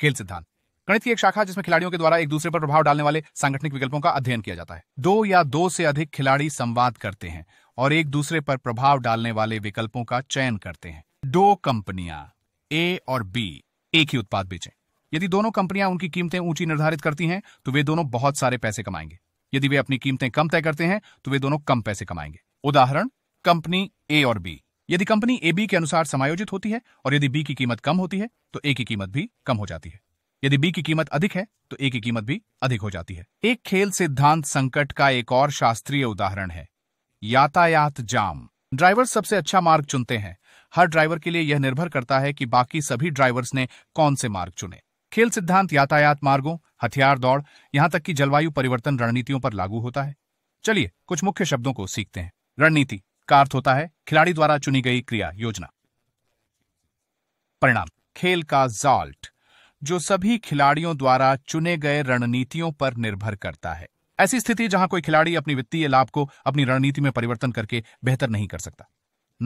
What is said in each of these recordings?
खेल सिद्धांत गणित की एक शाखा जिसमें खिलाड़ियों के द्वारा एक दूसरे पर प्रभाव डालने वाले सांगठनिक विकल्पों का अध्ययन किया जाता है दो या दो से अधिक खिलाड़ी संवाद करते हैं और एक दूसरे पर प्रभाव डालने वाले विकल्पों का चयन करते हैं दो कंपनियां ए और बी एक ही उत्पाद बेचें यदि दोनों कंपनियां उनकी कीमतें ऊंची निर्धारित करती हैं तो वे दोनों बहुत सारे पैसे कमाएंगे यदि वे अपनी कीमतें कम तय करते हैं तो वे दोनों कम पैसे कमाएंगे उदाहरण कंपनी ए और बी यदि कंपनी ए बी के अनुसार समायोजित होती है और यदि बी की कीमत कम होती है तो ए की कीमत भी कम हो जाती है यदि बी की कीमत अधिक है तो ए की कीमत भी अधिक हो जाती है एक खेल सिद्धांत संकट का एक और शास्त्रीय उदाहरण है यातायात जाम ड्राइवर सबसे अच्छा मार्ग चुनते हैं हर ड्राइवर के लिए यह निर्भर करता है कि बाकी सभी ड्राइवर्स ने कौन से मार्ग चुने खेल सिद्धांत यातायात मार्गों हथियार दौड़ यहां तक कि जलवायु परिवर्तन रणनीतियों पर लागू होता है चलिए कुछ मुख्य शब्दों को सीखते हैं रणनीति का अर्थ होता है खिलाड़ी द्वारा चुनी गई क्रिया योजना परिणाम खेल का जॉल्ट जो सभी खिलाड़ियों द्वारा चुने गए रणनीतियों पर निर्भर करता है ऐसी स्थिति जहां कोई खिलाड़ी अपनी वित्तीय लाभ को अपनी रणनीति में परिवर्तन करके बेहतर नहीं कर सकता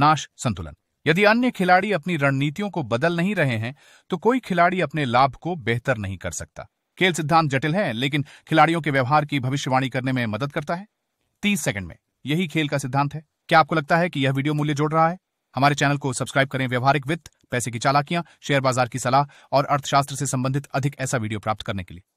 नाश संतुलन यदि अन्य खिलाड़ी अपनी रणनीतियों को बदल नहीं रहे हैं तो कोई खिलाड़ी अपने लाभ को बेहतर नहीं कर सकता खेल सिद्धांत जटिल है लेकिन खिलाड़ियों के व्यवहार की भविष्यवाणी करने में मदद करता है तीस सेकंड में यही खेल का सिद्धांत है क्या आपको लगता है कि यह वीडियो मूल्य जोड़ रहा है हमारे चैनल को सब्सक्राइब करें व्यवहारिक वित्त पैसे की चालाकियां शेयर बाजार की सलाह और अर्थशास्त्र से संबंधित अधिक ऐसा वीडियो प्राप्त करने के लिए